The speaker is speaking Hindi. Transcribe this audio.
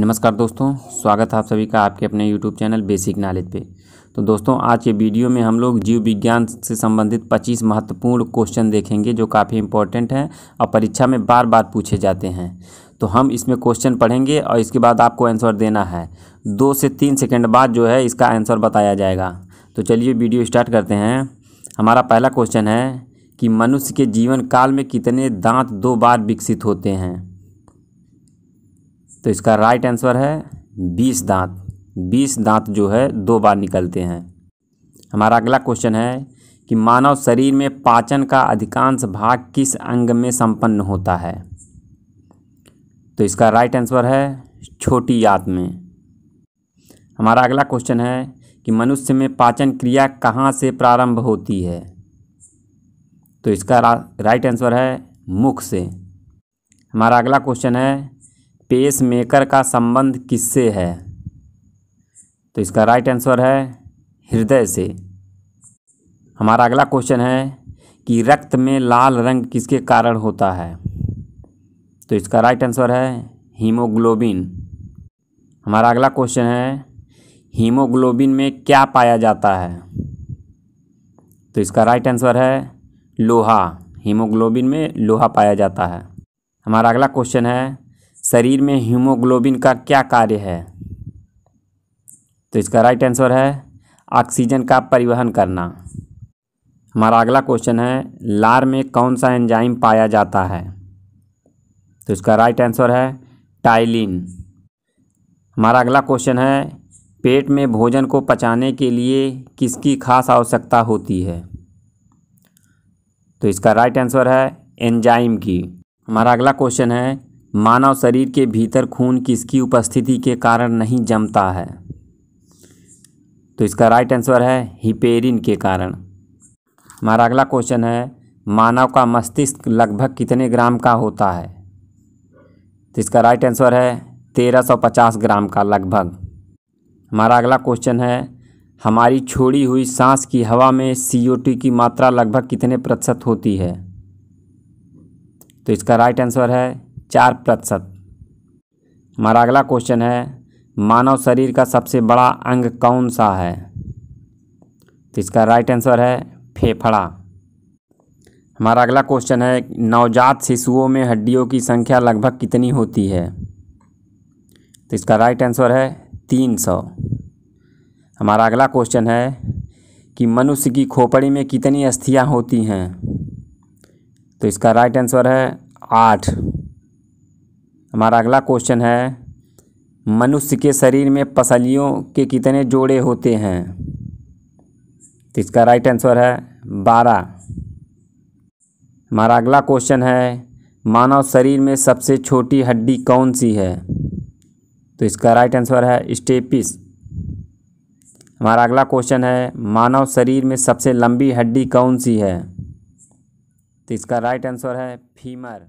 नमस्कार दोस्तों स्वागत है आप सभी का आपके अपने यूट्यूब चैनल बेसिक नॉलेज पे तो दोस्तों आज के वीडियो में हम लोग जीव विज्ञान से संबंधित 25 महत्वपूर्ण क्वेश्चन देखेंगे जो काफ़ी इंपॉर्टेंट हैं और परीक्षा में बार बार पूछे जाते हैं तो हम इसमें क्वेश्चन पढ़ेंगे और इसके बाद आपको आंसर देना है दो से तीन सेकेंड बाद जो है इसका आंसर बताया जाएगा तो चलिए वीडियो स्टार्ट करते हैं हमारा पहला क्वेश्चन है कि मनुष्य के जीवन काल में कितने दांत दो बार विकसित होते हैं तो इसका राइट आंसर है बीस दांत बीस दांत जो है दो बार निकलते हैं हमारा अगला क्वेश्चन है कि मानव शरीर में पाचन का अधिकांश भाग किस अंग में संपन्न होता है तो इसका राइट आंसर है छोटी याद में हमारा अगला क्वेश्चन है कि मनुष्य में पाचन क्रिया कहाँ से प्रारंभ होती है तो इसका रा, राइट आंसर है मुख से हमारा अगला क्वेश्चन है पेसमेकर का संबंध किससे है तो इसका राइट आंसर है हृदय से हमारा अगला क्वेश्चन है कि रक्त में लाल रंग किसके कारण होता है तो इसका राइट आंसर है हीमोग्लोबिन हमारा अगला क्वेश्चन है हीमोग्लोबिन में क्या पाया जाता है तो इसका राइट आंसर है लोहा हीमोग्लोबिन में लोहा पाया जाता है हमारा अगला क्वेश्चन है शरीर में हीमोग्लोबिन का क्या कार्य है तो इसका राइट आंसर है ऑक्सीजन का परिवहन करना हमारा अगला क्वेश्चन है लार में कौन सा एंजाइम पाया जाता है तो इसका राइट आंसर है टाइलिन हमारा अगला क्वेश्चन है पेट में भोजन को पचाने के लिए किसकी खास आवश्यकता होती है तो इसका राइट आंसर है एंजाइम की हमारा अगला क्वेश्चन है मानव शरीर के भीतर खून किसकी उपस्थिति के कारण नहीं जमता है तो इसका राइट आंसर है हिपेरिन के कारण हमारा अगला क्वेश्चन है मानव का मस्तिष्क लगभग कितने ग्राम का होता है तो इसका राइट आंसर है 1350 ग्राम का लगभग हमारा अगला क्वेश्चन है हमारी छोड़ी हुई सांस की हवा में सी की मात्रा लगभग कितने प्रतिशत होती है तो इसका राइट आंसर है चार प्रतिशत हमारा अगला क्वेश्चन है मानव शरीर का सबसे बड़ा अंग कौन सा है तो इसका राइट आंसर है फेफड़ा हमारा अगला क्वेश्चन है नवजात शिशुओं में हड्डियों की संख्या लगभग कितनी होती है तो इसका राइट आंसर है तीन सौ हमारा अगला क्वेश्चन है कि मनुष्य की खोपड़ी में कितनी अस्थियां होती हैं तो इसका राइट आंसर है आठ हमारा अगला क्वेश्चन है मनुष्य के शरीर में पसलियों के कितने जोड़े होते हैं तो इसका राइट आंसर है बारह हमारा अगला क्वेश्चन है मानव शरीर में सबसे छोटी हड्डी कौन सी है तो इसका राइट आंसर है स्टेपिस हमारा अगला क्वेश्चन है मानव शरीर में सबसे लंबी हड्डी कौन सी है तो इसका राइट आंसर है फीमर